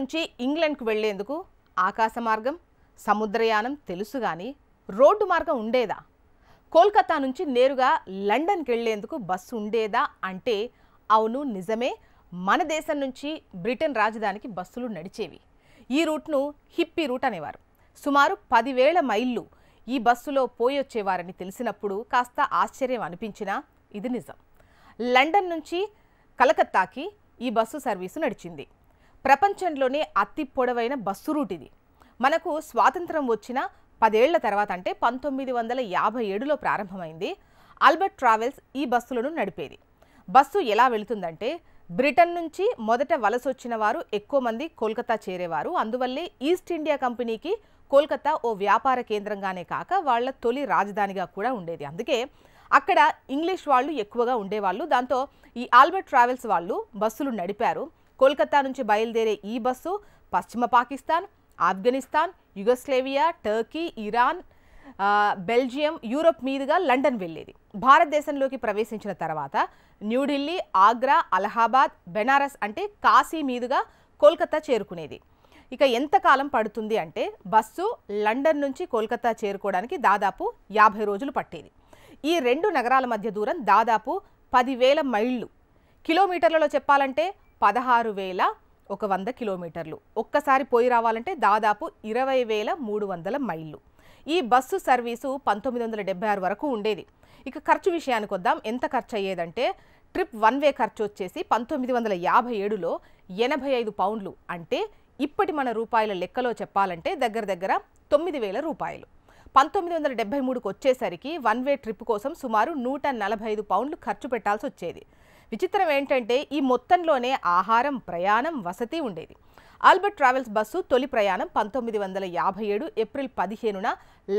నుంచి ఇంగ్లండ్కు వెళ్లేందుకు ఆకాశ మార్గం సముద్రయానం తెలుసు కానీ రోడ్డు మార్గం ఉండేదా కోల్కతా నుంచి నేరుగా లండన్కి వెళ్లేందుకు బస్సు ఉండేదా అంటే అవును నిజమే మన దేశం నుంచి బ్రిటన్ రాజధానికి బస్సులు నడిచేవి ఈ రూట్ను హిప్పీ రూట్ అనేవారు సుమారు పదివేల మైళ్ళు ఈ బస్సులో పోయొచ్చేవారని తెలిసినప్పుడు కాస్త ఆశ్చర్యం అనిపించినా ఇది నిజం లండన్ నుంచి కలకత్తాకి ఈ బస్సు సర్వీసు నడిచింది ప్రపంచంలోనే అతి పొడవైన బస్సు రూట్ ఇది మనకు స్వాతంత్రం వచ్చిన పదేళ్ల తర్వాత అంటే పంతొమ్మిది వందల యాభై ఏడులో ప్రారంభమైంది ఆల్బర్ట్ ట్రావెల్స్ ఈ బస్సులను నడిపేది బస్సు ఎలా వెళుతుందంటే బ్రిటన్ నుంచి మొదట వలస వచ్చిన వారు ఎక్కువ మంది కోల్కతా చేరేవారు అందువల్లే ఈస్ట్ ఇండియా కంపెనీకి కోల్కతా ఓ వ్యాపార కేంద్రంగానే కాక వాళ్ల తొలి రాజధానిగా కూడా ఉండేది అందుకే అక్కడ ఇంగ్లీష్ వాళ్ళు ఎక్కువగా ఉండేవాళ్ళు దాంతో ఈ ఆల్బర్ట్ ట్రావెల్స్ వాళ్ళు బస్సులు నడిపారు కోల్కతా నుంచి బయలుదేరే ఈ బస్సు పశ్చిమ Pakistan Afghanistan Yugoslavia Turkey Iran Belgium Europe మీదుగా లండన్ వెళ్ళేది భారతదేశంలోకి ప్రవేశించిన తర్వాత న్యూఢిల్లీ ఆగ్రా అలహాబాద్ బెనారస్ అంటే కాశీ మీదుగా కోల్కతా చేరుకునేది ఇక ఎంతకాలం పడుతుంది అంటే బస్సు లండన్ నుంచి కోల్కతా చేరుకోవడానికి దాదాపు యాభై రోజులు పట్టేది ఈ రెండు నగరాల మధ్య దూరం దాదాపు పదివేల మైళ్ళు కిలోమీటర్లలో చెప్పాలంటే పదహారు వేల ఒక వంద కిలోమీటర్లు ఒక్కసారి పోయి రావాలంటే దాదాపు ఇరవై వేల మూడు వందల మైళ్ళు ఈ బస్సు సర్వీసు పంతొమ్మిది వందల డెబ్బై ఆరు వరకు ఉండేది ఇక ఖర్చు విషయానికి వద్దాం ఎంత ఖర్చు అయ్యేదంటే ట్రిప్ వన్ వే ఖర్చు వచ్చేసి పంతొమ్మిది వందల యాభై ఏడులో ఎనభై ఐదు పౌండ్లు అంటే ఇప్పటి మన రూపాయల లెక్కలో చెప్పాలంటే దగ్గర దగ్గర తొమ్మిది వేల రూపాయలు పంతొమ్మిది వందల డెబ్బై మూడుకు వచ్చేసరికి వన్ వే ట్రిప్ కోసం సుమారు నూట నలభై ఐదు పౌండ్లు ఖర్చు పెట్టాల్సి వచ్చేది విచిత్రం ఏంటంటే ఈ మొత్తంలోనే ఆహారం ప్రయాణం వసతి ఉండేది ఆల్బర్ట్ ట్రావెల్స్ బస్సు తొలి ప్రయాణం పంతొమ్మిది వందల యాభై ఏడు ఏప్రిల్ పదిహేనున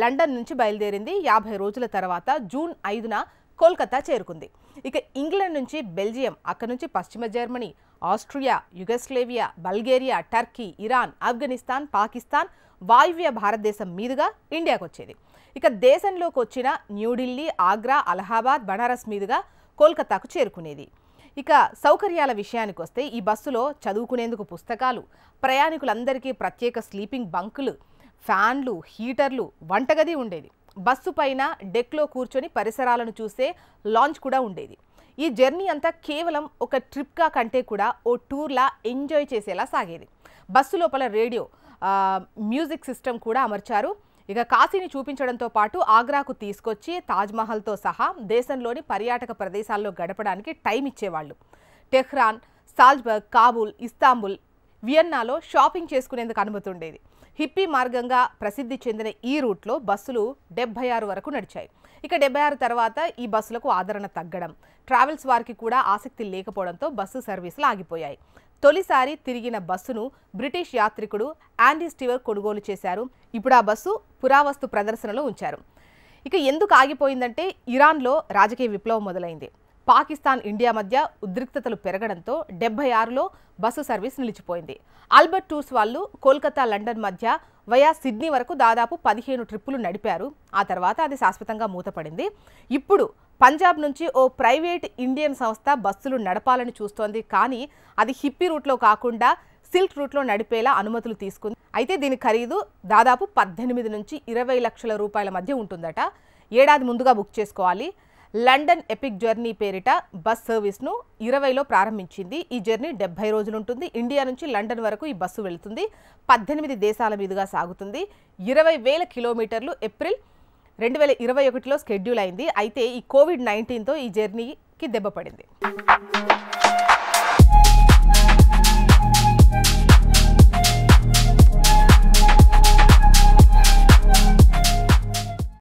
లండన్ నుంచి బయలుదేరింది యాభై రోజుల తర్వాత జూన్ ఐదున కోల్కతా చేరుకుంది ఇక ఇంగ్లాండ్ నుంచి బెల్జియం అక్కడ నుంచి పశ్చిమ Germany Austria Yugoslavia Bulgaria Turkey Iran Afghanistan Pakistan వాయువ్య భారతదేశం మీదుగా ఇండియాకు వచ్చేది ఇక దేశంలోకి వచ్చిన న్యూఢిల్లీ ఆగ్రా అలహాబాద్ బనారస్ మీదుగా కోల్కతాకు చేరుకునేది ఇక సౌకర్యాల విషయానికి వస్తే ఈ బస్సులో చదువుకునేందుకు పుస్తకాలు ప్రయాణికులందరికీ ప్రత్యేక స్లీపింగ్ బంకులు ఫ్యాన్లు హీటర్లు వంటగది ఉండేది బస్సు పైన డెక్లో కూర్చొని పరిసరాలను చూసే లాంచ్ కూడా ఉండేది ఈ జర్నీ అంతా కేవలం ఒక ట్రిప్గా కంటే కూడా ఓ టూర్లా ఎంజాయ్ చేసేలా సాగేది బస్సు లోపల రేడియో మ్యూజిక్ సిస్టమ్ కూడా అమర్చారు ఇక కాశీని చూపించడంతో పాటు ఆగ్రాకు తీసుకొచ్చి తాజ్మహల్తో సహా దేశంలోని పర్యాటక ప్రదేశాల్లో గడపడానికి టైం ఇచ్చేవాళ్ళు టెహ్రాన్ సాల్జ్బర్గ్ కాబూల్ ఇస్తాంబుల్ వియన్నాలో షాపింగ్ చేసుకునేందుకు అనుమతి ఉండేది హిప్పీ మార్గంగా ప్రసిద్ధి చెందిన ఈ రూట్లో బస్సులు డెబ్బై ఆరు వరకు నడిచాయి ఇక డెబ్బై ఆరు తర్వాత ఈ బస్సులకు ఆదరణ తగ్గడం ట్రావెల్స్ వారికి కూడా ఆసక్తి లేకపోవడంతో బస్సు సర్వీసులు ఆగిపోయాయి తొలిసారి తిరిగిన బస్సును బ్రిటిష్ యాత్రికుడు ఆండీ స్టీవర్ కొనుగోలు చేశారు ఇప్పుడు ఆ బస్సు పురావస్తు ప్రదర్శనలో ఉంచారు ఇక ఎందుకు ఆగిపోయిందంటే ఇరాన్లో రాజకీయ విప్లవం మొదలైంది పాకిస్తాన్ ఇండియా మధ్య ఉద్రిక్తతలు పెరగడంతో డెబ్బై ఆరులో బస్సు సర్వీస్ నిలిచిపోయింది ఆల్బర్ట్ టూర్స్ వాళ్ళు కోల్కతా లండన్ మధ్య వయా సిడ్నీ వరకు దాదాపు పదిహేను ట్రిప్పులు నడిపారు ఆ తర్వాత అది శాశ్వతంగా మూతపడింది ఇప్పుడు పంజాబ్ నుంచి ఓ ప్రైవేట్ ఇండియన్ సంస్థ బస్సులు నడపాలని చూస్తోంది కానీ అది హిప్పీ రూట్లో కాకుండా సిల్క్ రూట్లో నడిపేలా అనుమతులు తీసుకుంది అయితే దీని ఖరీదు దాదాపు పద్దెనిమిది నుంచి ఇరవై లక్షల రూపాయల మధ్య ఉంటుందట ఏడాది ముందుగా బుక్ చేసుకోవాలి లండన్ ఎపిక్ జర్నీ పేరిట బస్ సర్వీస్ను ఇరవైలో ప్రారంభించింది ఈ జర్నీ డెబ్బై రోజులు ఉంటుంది ఇండియా నుంచి లండన్ వరకు ఈ బస్సు వెళుతుంది పద్దెనిమిది దేశాల మీదుగా సాగుతుంది ఇరవై వేల కిలోమీటర్లు ఏప్రిల్ రెండు వేల ఇరవై ఒకటిలో స్కెడ్యూల్ అయింది అయితే ఈ కోవిడ్ నైన్టీన్తో ఈ జర్నీకి దెబ్బపడింది